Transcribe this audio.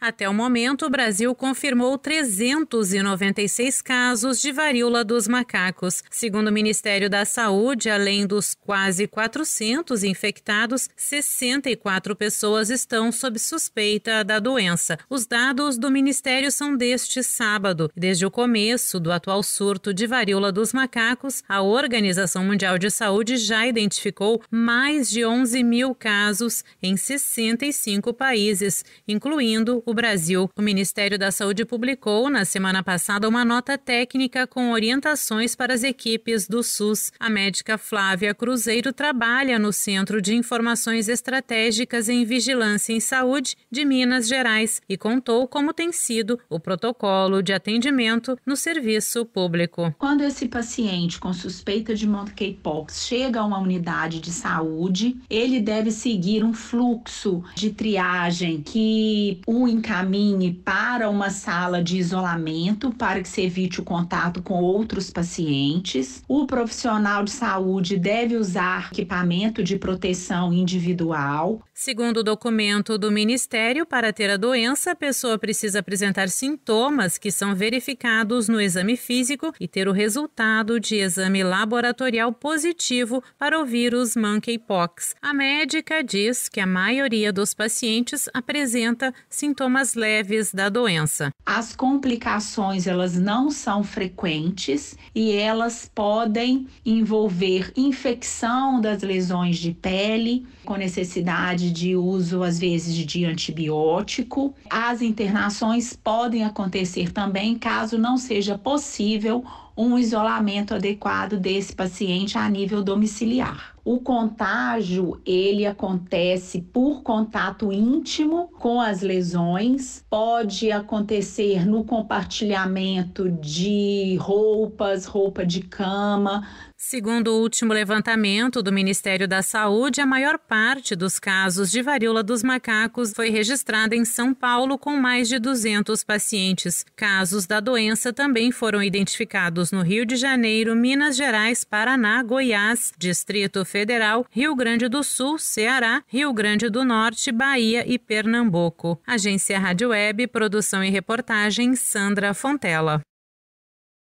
Até o momento, o Brasil confirmou 396 casos de varíola dos macacos. Segundo o Ministério da Saúde, além dos quase 400 infectados, 64 pessoas estão sob suspeita da doença. Os dados do Ministério são deste sábado. Desde o começo do atual surto de varíola dos macacos, a Organização Mundial de Saúde já identificou mais de 11 mil casos em 65 países, incluindo o Brasil. O Ministério da Saúde publicou na semana passada uma nota técnica com orientações para as equipes do SUS. A médica Flávia Cruzeiro trabalha no Centro de Informações Estratégicas em Vigilância em Saúde de Minas Gerais e contou como tem sido o protocolo de atendimento no serviço público. Quando esse paciente com suspeita de monkeypox chega a uma unidade de saúde, ele deve seguir um fluxo de triagem que o encaminhe para uma sala de isolamento para que se evite o contato com outros pacientes. O profissional de saúde deve usar equipamento de proteção individual. Segundo o documento do Ministério, para ter a doença, a pessoa precisa apresentar sintomas que são verificados no exame físico e ter o resultado de exame laboratorial positivo para o vírus monkeypox. A médica diz que a maioria dos pacientes apresenta sintomas sintomas leves da doença. As complicações elas não são frequentes e elas podem envolver infecção das lesões de pele, com necessidade de uso às vezes de antibiótico. As internações podem acontecer também caso não seja possível um isolamento adequado desse paciente a nível domiciliar. O contágio, ele acontece por contato íntimo com as lesões, pode acontecer no compartilhamento de roupas, roupa de cama. Segundo o último levantamento do Ministério da Saúde, a maior parte dos casos de varíola dos macacos foi registrada em São Paulo com mais de 200 pacientes. Casos da doença também foram identificados estados no Rio de Janeiro, Minas Gerais, Paraná, Goiás, Distrito Federal, Rio Grande do Sul, Ceará, Rio Grande do Norte, Bahia e Pernambuco. Agência Rádio Web, produção e reportagem Sandra Fontela.